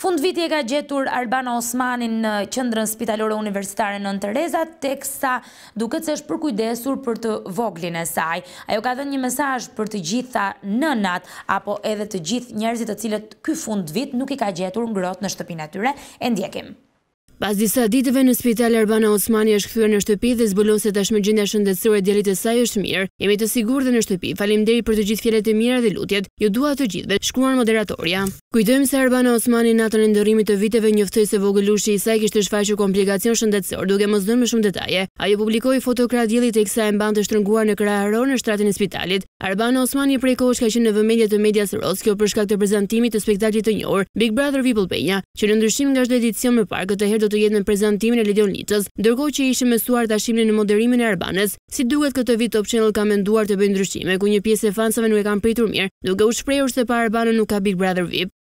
Fund viti e ka gjetur Arbana Osmanin në qëndrën spitalore universitare në në Tereza, tek sa duke të është përkujdesur për të voglin e saj. Ajo ka dhe një mesaj për të gjitha nënat, apo edhe të gjith njerëzit të cilët këj fund vit nuk i ka gjetur ngrot në shtëpin e tyre. E ndjekim. Pas disa ditëve në spital Arbana Osmani është këthyre në shtëpi dhe zbulon se tashme gjinda e djelit e saj është mirë. Jemi të sigur dhe në shtëpi, falim deri për të gjithë fjelet e mira dhe lutjet, ju dua të gjithve, shkruan moderatoria. Kujtojmë se Arbana Osmani në atën e ndërimit të viteve njëftoj se vogëlushi i saj kishtë të shfaqë komplikacion shëndetsor duke më zdojnë më shumë detaje. Ajo publikoj fotokrat djelit e kësa e mban të shtrënguar në kraharor në shtratin e spitalit. Arbana Osmani prej kosh ka qenë në vëmendje të medjas ros, kjo përshkak të prezentimit të spektaklit të njohër, Big Brother People Penja, që në ndryshim nga shtë edicion më parkë të herë do të jetë në prezentimin e Lidion Litës, dërko që ishim mesuar të në moderimin e Arbanës, si duhet këtë vit Top Channel ka menduar të bëjnë ndryshime, ku një pjesë e fansave nuk e kam pritur mirë, duke u shprejur se pa Arbanën nuk ka Big Brother VIP.